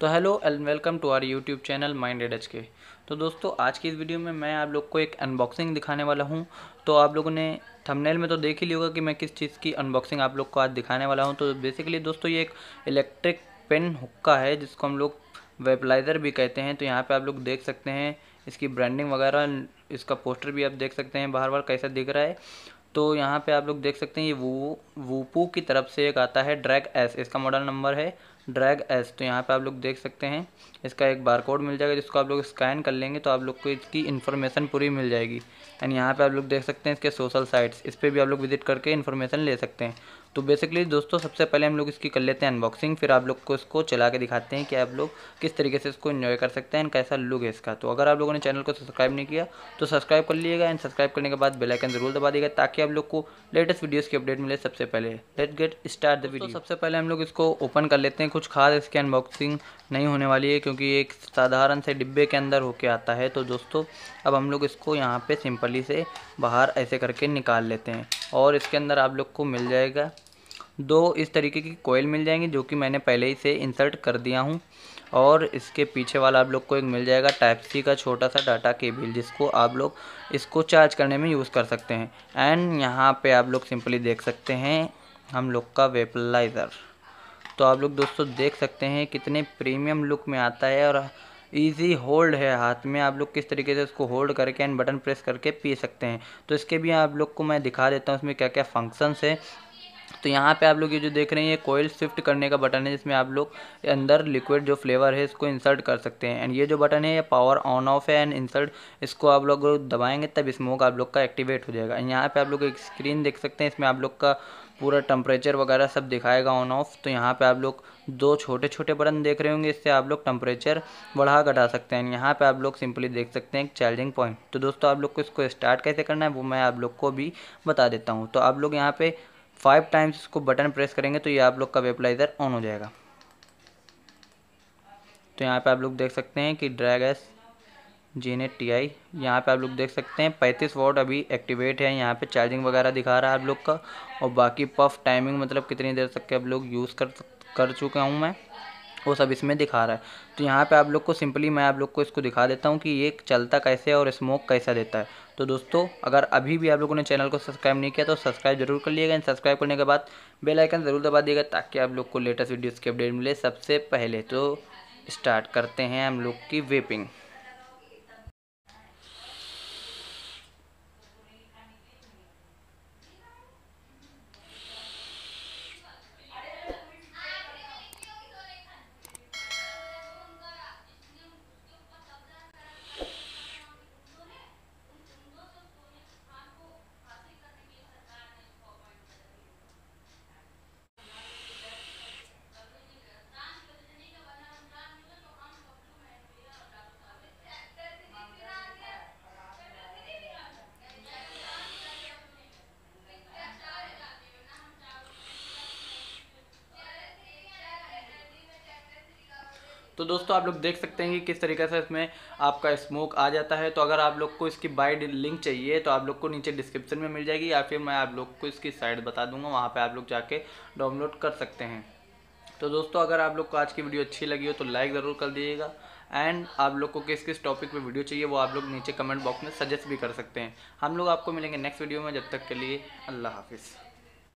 तो hello and welcome to our YouTube channel minded H K तो दोस्तों आज की इस वीडियो में मैं आप लोग को एक अनबॉक्सिंग दिखाने वाला हूं तो आप लोगों ने थंबनेल में तो देख ही लिया होगा कि मैं किस चीज़ की अनबॉक्सिंग आप लोग को आज दिखाने वाला हूं तो बेसिकली दोस्तों ये एक इलेक्ट्रिक पेन हुक्का है जिसको हम लोग वेपलाइज़र भी कहते हैं तो यहाँ पर आप लोग देख सकते हैं इसकी ब्रांडिंग वगैरह इसका पोस्टर भी आप देख सकते हैं बार बार कैसा दिख रहा है तो यहाँ पे आप लोग देख सकते हैं ये वो वूपू की तरफ से एक आता है ड्रैग एस इसका मॉडल नंबर है ड्रैग एस तो यहाँ पे आप लोग देख सकते हैं इसका एक बार कोड मिल जाएगा जिसको आप लोग स्कैन कर लेंगे तो आप लोग को इसकी इन्फॉर्मेशन पूरी मिल जाएगी एंड यहाँ पे आप लोग देख सकते हैं इसके सोशल साइट्स इस पर भी आप लोग विजिट करके इन्फॉर्मेशन ले सकते हैं तो बेसिकली दोस्तों सबसे पहले हम लोग इसकी कर लेते हैं अनबॉक्सिंग फिर आप लोग को इसको चला के दिखाते हैं कि आप लोग किस तरीके से इसको इन्जॉय कर सकते हैं एंड कैसा लुक है इसका तो अगर आप लोगों ने चैनल को सब्सक्राइब नहीं किया तो सब्सक्राइब कर लीजिएगा एंड सब्सक्राइब करने के बाद बेलाइकन जरूर दबा देगा ताकि आप लोग को लेटेस्ट वीडियोज़ की अपडेट मिले सबसे पहले let get start the video सबसे पहले हम लोग इसको ओपन कर लेते हैं कुछ खास इसकी अनबॉक्सिंग नहीं होने वाली है क्योंकि एक साधारण से डिब्बे के अंदर होके आता है तो दोस्तों अब हम लोग इसको यहाँ पे सिंपली से बाहर ऐसे करके निकाल लेते हैं और इसके अंदर आप लोग को मिल जाएगा दो इस तरीके की कोयल मिल जाएंगी जो कि मैंने पहले ही से इंसर्ट कर दिया हूँ और इसके पीछे वाला आप लोग को एक मिल जाएगा टाइप सी का छोटा सा डाटा केबल जिसको आप लोग इसको चार्ज करने में यूज़ कर सकते हैं एंड यहाँ पे आप लोग सिंपली देख सकते हैं हम लोग का वेपलाइज़र तो आप लोग दोस्तों देख सकते हैं कितने प्रीमियम लुक में आता है और ईजी होल्ड है हाथ में आप लोग किस तरीके से इसको होल्ड करके एंड बटन प्रेस करके पी सकते हैं तो इसके भी आप लोग को मैं दिखा देता हूँ उसमें क्या क्या फंक्शंस है तो यहाँ पे आप लोग ये जो देख रहे हैं ये कोयल शिफ्ट करने का बटन है जिसमें आप लोग अंदर लिक्विड जो फ्लेवर है इसको इंसर्ट कर सकते हैं एंड ये जो बटन है ये पावर ऑन ऑफ है एंड इंसर्ट इसको आप लोग दबाएंगे तब स्मोक आप लोग का एक्टिवेट हो जाएगा एंड यहाँ पर आप लोग एक स्क्रीन देख सकते हैं इसमें आप लोग का पूरा टम्परेचर वगैरह सब दिखाएगा ऑन ऑफ तो यहाँ पे आप लोग दो छोटे छोटे बटन देख रहे होंगे इससे आप लोग टम्परेचर बढ़ा घटा सकते हैं यहाँ पे आप लोग सिंपली देख सकते हैं एक चार्जिंग पॉइंट तो दोस्तों आप लोग को इसको स्टार्ट कैसे करना है वो मैं आप लोग को भी बता देता हूँ तो आप लोग यहाँ पे फाइव टाइम्स इसको बटन प्रेस करेंगे तो ये आप लोग का वेपलाइज़र ऑन हो जाएगा तो यहाँ पे आप लोग देख सकते हैं कि ड्रैग एस जी ने टी आई यहाँ पर आप लोग देख सकते हैं पैंतीस वोट अभी एक्टिवेट है यहाँ पे चार्जिंग वगैरह दिखा रहा है आप लोग का और बाकी पफ टाइमिंग मतलब कितनी देर तक के आप लोग यूज़ कर कर चुका हूँ मैं वो सब इसमें दिखा रहा है तो यहाँ पे आप लोग को सिंपली मैं आप लोग को इसको दिखा देता हूँ कि ये चलता कैसे है और स्मोक कैसा देता है तो दोस्तों अगर अभी भी आप लोगों ने चैनल को सब्सक्राइब नहीं किया तो सब्सक्राइब जरूर कर लिएगा एंड सब्सक्राइब करने के बाद बेल आइकन ज़रूर दबा दिएगा ताकि आप लोग को लेटेस्ट वीडियोज़ की अपडेट मिले सबसे पहले तो स्टार्ट करते हैं हम लोग की वेपिंग तो दोस्तों आप लोग देख सकते हैं कि किस तरीके से इसमें आपका स्मोक आ जाता है तो अगर आप लोग को इसकी बाय लिंक चाहिए तो आप लोग को नीचे डिस्क्रिप्शन में मिल जाएगी या फिर मैं आप लोग को इसकी साइट बता दूंगा वहाँ पर आप लोग जाके डाउनलोड कर सकते हैं तो दोस्तों अगर आप लोग को आज की वीडियो अच्छी लगी हो तो लाइक ज़रूर कर दीजिएगा एंड आप लोग को किस किस टॉपिक पे वीडियो चाहिए वो आप लोग नीचे कमेंट बॉक्स में सजेस्ट भी कर सकते हैं हम लोग आपको मिलेंगे नेक्स्ट वीडियो में जब तक के लिए अल्लाह हाफिज़